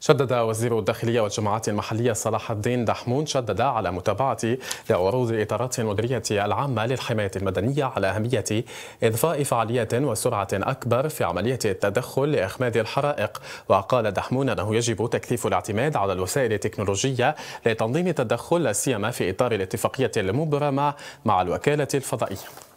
شدد وزير الداخلية والجماعات المحلية صلاح الدين دحمون شدد على متابعة لعروض الإطارات المديرية العامة للحماية المدنية على أهمية إضفاء فعاليات وسرعة أكبر في عملية التدخل لإخماد الحرائق وقال دحمون أنه يجب تكثيف الاعتماد على الوسائل التكنولوجية لتنظيم التدخل لا سيما في إطار الاتفاقية المبرمة مع الوكالة الفضائية